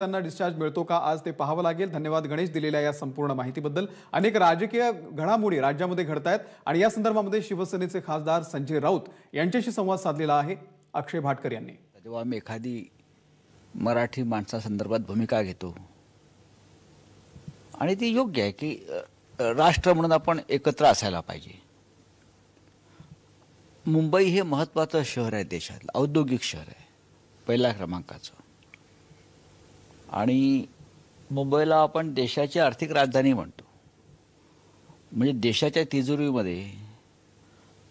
त्यांना डिस्चार्ज मिळतो का आज ते पाहावं लागेल धन्यवाद गणेश दिलेल्या या संपूर्ण माहितीबद्दल अनेक राजकीय घडामोडी राज्यामध्ये घडत आहेत आणि या संदर्भामध्ये शिवसेनेचे खासदार संजय राऊत यांच्याशी संवाद साधलेला आहे अक्षय भाटकर यांनी जेव्हा आम्ही एखादी मराठी माणसासंदर्भात भूमिका घेतो आणि ती योग्य आहे की राष्ट्र म्हणून आपण एकत्र असायला पाहिजे मुंबई हे महत्त्वाचं शहर आहे देशातलं औद्योगिक शहर आहे पहिल्या क्रमांकाचं आणि मुंबईला आपण देशाची आर्थिक राजधानी म्हणतो म्हणजे देशाच्या तिजोरीमध्ये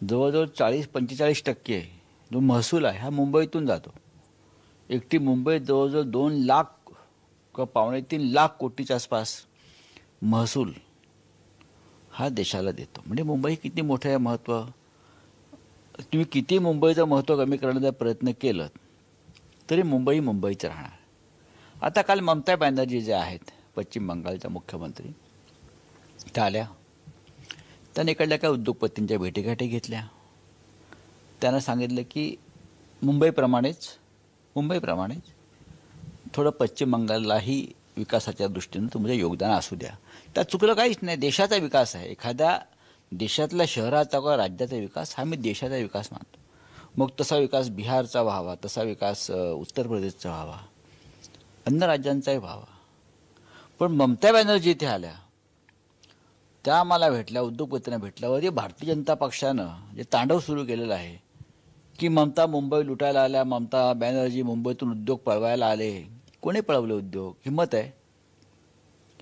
जवळजवळ चाळीस पंचेचाळीस टक्के जो महसूल आहे हा मुंबईतून जातो एकटी मुंबईत जवळजवळ दोन लाख किंवा पावणे तीन लाख कोटीच्या आसपास महसूल हा देशाला देतो म्हणजे मुंबई किती मोठं आहे महत्त्व तुम्ही किती मुंबईचं महत्त्व कमी करण्याचा प्रयत्न केलं तरी मुंबई मुंबईच राहणार आता काल ममता बॅनर्जी जे आहेत पश्चिम बंगालच्या मुख्यमंत्री त्या आल्या त्यांनी इकडल्या काय उद्योगपतींच्या भेटीगाठी घेतल्या त्यांना सांगितलं की मुंबईप्रमाणेच मुंबईप्रमाणेच थोडं पश्चिम बंगाललाही विकासाच्या दृष्टीनं तुमचं योगदान असू द्या त्यात चुकलं काहीच नाही देशाचा विकास आहे एखाद्या देशातल्या शहराचा किंवा राज्याचा विकास हा मी देशाचा विकास मानतो मग तसा विकास बिहारचा व्हावा तसा विकास उत्तर प्रदेशचा व्हावा अन्य राज्यांचाही व्हावा पण ममता बॅनर्जी इथे आल्या त्या मला भेटल्या उद्योगपतींना भेटल्यावर भारतीय जनता पक्षानं जे तांडव सुरू केलेलं आहे की ममता मुंबई लुटायला आल्या ममता बॅनर्जी मुंबईतून उद्योग पळवायला आले कोणी पळवले उद्योग हिंमत आहे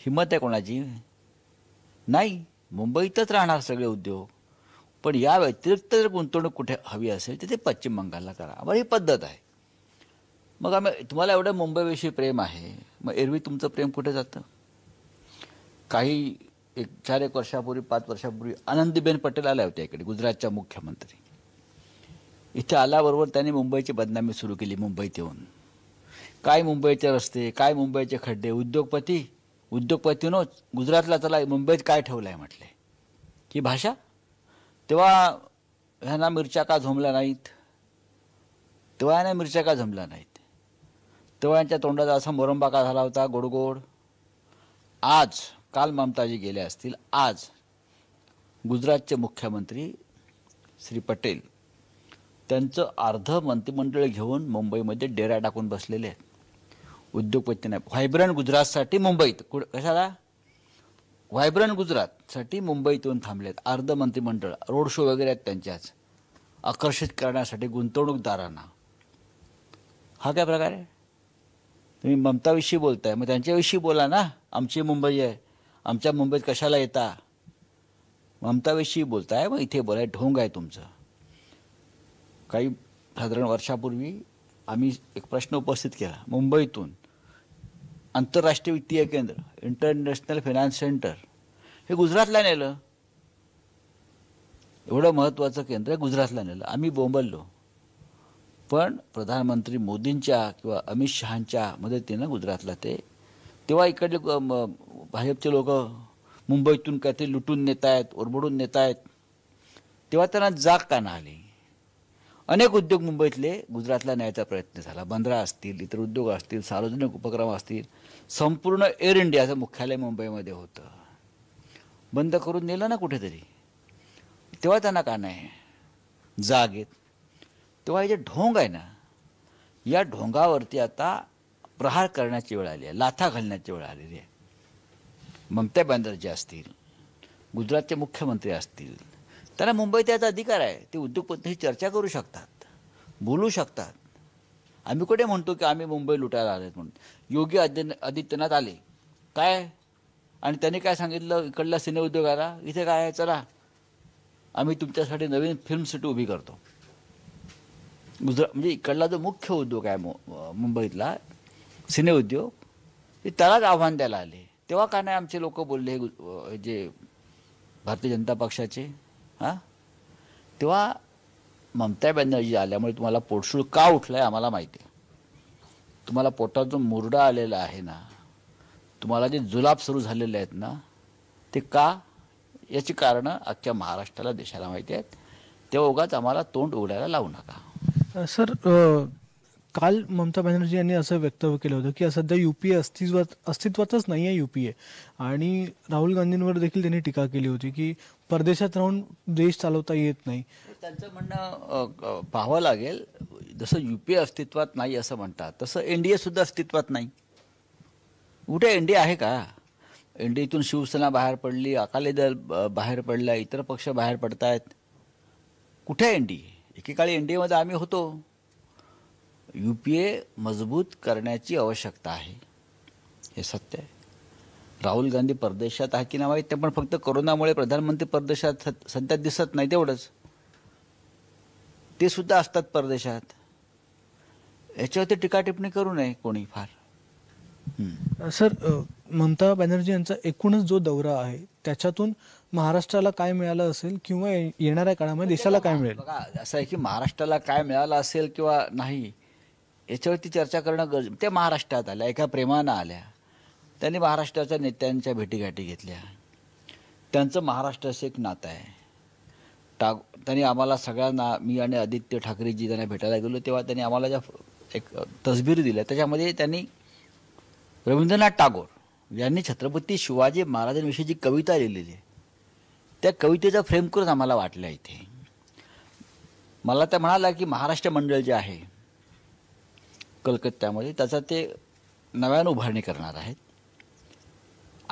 हिंमत आहे कोणाची नाही मुंबईतच राहणार सगळे उद्योग पण या व्यतिरिक्त जर गुंतवणूक कुठे हवी असेल तर ते पश्चिम बंगालला करा मग ही पद्धत आहे मग आम्ही तुम्हाला एवढं मुंबईविषयी प्रेम आहे मग एरवी तुमचं प्रेम कुठे जातं काही एक चार एक वर्षापूर्वी पाच वर्षापूर्वी आनंदीबेन पटेल आल्या होत्या इकडे गुजरातच्या मुख्यमंत्री इथे आल्याबरोबर त्यांनी मुंबईची बदनामी सुरू केली मुंबईत येऊन काय मुंबईचे रस्ते काय मुंबईचे खड्डे उद्योगपती उद्योगपतीनोच गुजरातला चला मुंबईत काय ठेवलं आहे म्हटले ही भाषा तेव्हा ह्यांना मिरच्या का झोमल्या नाहीत तेव्हा ह्यांना मिरच्या का झोमल्या नाहीत तेव्हाच्या तोंडाचा असा मोरंबाका झाला होता गोडगोड आज काल ममताजी गेले असतील आज गुजरातचे मुख्यमंत्री श्री पटेल त्यांचं अर्ध मंत्रिमंडळ घेऊन मुंबईमध्ये डेरा टाकून बसलेले आहेत उद्योगपती नाही व्हायब्रंट गुजरातसाठी मुंबईत कशाला व्हायब्रंट गुजरातसाठी मुंबईतून येऊन थांबले आहेत अर्ध मंत्रिमंडळ रोड शो वगैरे आहेत त्यांच्याच आकर्षित करण्यासाठी गुंतवणूकदारांना हा काय प्रकार आहे तुम्ही ममताविषयी बोलताय मग त्यांच्याविषयी बोला ना आमची मुंबई आहे आमच्या मुंबईत कशाला येता ममताविषयी बोलताय मग इथे बोलाय ढोंग आहे तुमचं काही साधारण वर्षापूर्वी आम्ही एक प्रश्न उपस्थित केला मुंबईतून आंतरराष्ट्रीय वित्तीय केंद्र इंटरनॅशनल फायनान्स सेंटर हे गुजरातला नेलं एवढं महत्त्वाचं केंद्र गुजरातला नेलं आम्ही बोंबललो पण प्रधानमंत्री मोदींच्या किंवा अमित शहाच्या मदतीनं गुजरातला ते तेव्हा इकडले भाजपचे लोक मुंबईतून काहीतरी लुटून नेत आहेत ओरबडून नेत आहेत तेव्हा त्यांना जाग का ना आली अनेक उद्योग मुंबईतले गुजरातला न्यायचा प्रयत्न झाला बंदरा असतील इतर उद्योग असतील सार्वजनिक उपक्रम असतील संपूर्ण एअर इंडियाचं मुख्यालय मुंबईमध्ये होतं बंद करून नेलं ना कुठेतरी तेव्हा त्यांना का नाही जाग येत तेव्हा हे जे ढोंग आहे ना या ढोंगावरती आता प्रहार करण्याची वेळ आली आहे लाथा घालण्याची वेळ आलेली आहे ममता बॅनर्जी असतील गुजरातचे मुख्यमंत्री असतील त्यांना मुंबईत याचा अधिकार आहे ते उद्योगपतींशी चर्चा करू शकतात बोलू शकतात आम्ही कुठे म्हणतो की आम्ही मुंबई लुटायला आले म्हणून योगी आदि आदित्यनाथ आले काय आणि त्यांनी काय सांगितलं इकडल्या उद्योगाला इथे काय आहे चला आम्ही तुमच्यासाठी नवीन फिल्म सिटी उभी करतो गुजरात म्हणजे इकडला जो मुख्य उद्योग आहे मुंबईतला उद्योग ते त्यालाच आव्हान द्यायला आले तेव्हा का नाही आमचे लोक बोलले जे भारतीय जनता पक्षाचे हां तेव्हा ममता बॅनर्जी आल्यामुळे तुम्हाला पोटशूळ का उठलं आहे आम्हाला माहिती आहे तुम्हाला पोटात जो मुरडा आलेला आहे ना तुम्हाला जे जुलाब सुरू झालेले आहेत ना ते का याची कारणं अख्ख्या महाराष्ट्राला देशाला माहिती आहेत तेव्हा उगाच आम्हाला तोंड उघडायला लावू नका सर काल ममता बॅनर्जी यांनी असं व्यक्तव्य केलं होतं की सध्या युपीए अस्तित्वात अस्तित्वातच नाही आहे युपीए आणि राहुल गांधींवर देखील त्यांनी टीका केली होती की परदेशात राहून देश चालवता येत नाही त्यांचं म्हणणं पाहावं लागेल जसं युपीए अस्तित्वात नाही असं म्हणतात तसं एनडीए सुद्धा अस्तित्वात नाही कुठे एनडीए आहे का एनडीएतून शिवसेना बाहेर पडली अकाली दल बाहेर पडला इतर पक्ष बाहेर पडतायत कुठे एनडीए एकेकाळी एन डी एमध्ये आम्ही होतो यू पी ए मजबूत करण्याची आवश्यकता आहे हे सत्य आहे राहुल गांधी परदेशात आहे की नाही माहीत ते पण फक्त कोरोनामुळे प्रधानमंत्री परदेशात सध्या दिसत नाही तेवढंच ते सुद्धा असतात परदेशात याच्यावरती टीका टिप्पणी करू नये कोणी फार सर ममता बॅनर्जी यांचा एकूणच जो दौरा आहे त्याच्यातून महाराष्ट्राला काय मिळालं असेल किंवा येणाऱ्या काळामध्ये म्हणजे देशाला काय मिळेल बघा असं आहे की महाराष्ट्राला काय मिळालं असेल किंवा नाही याच्यावरती चर्चा करणं गरज ते महाराष्ट्रात आल्या एका प्रेमानं आल्या त्यांनी महाराष्ट्राच्या नेत्यांच्या भेटीगाठी घेतल्या त्यांचं महाराष्ट्राशी एक नातं आहे टाग त्यांनी आम्हाला सगळ्यांना मी आणि आदित्य ठाकरेजी त्यांना भेटायला गेलो तेव्हा त्यांनी आम्हाला ज्या एक तस्बीर दिल्या त्याच्यामध्ये त्यांनी रवींद्रनाथ टागोर यांनी छत्रपती शिवाजी महाराजांविषयी जी कविता लिहिलेली आहे त्या कवितेचा फ्रेम करून आम्हाला वाटल्या इथे मला त्या म्हणाला की महाराष्ट्र मंडळ जे आहे कलकत्त्यामध्ये त्याचा ते नव्यानं उभारणी करणार आहेत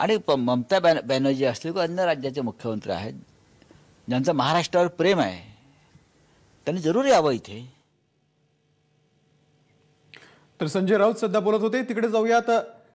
आणि प ममता बॅन बॅनर्जी असले किंवा अन्य राज्याचे मुख्यमंत्री आहेत ज्यांचं महाराष्ट्रावर प्रेम आहे त्यांनी जरूर यावं इथे तर संजय राऊत सध्या बोलत होते तिकडे जाऊयात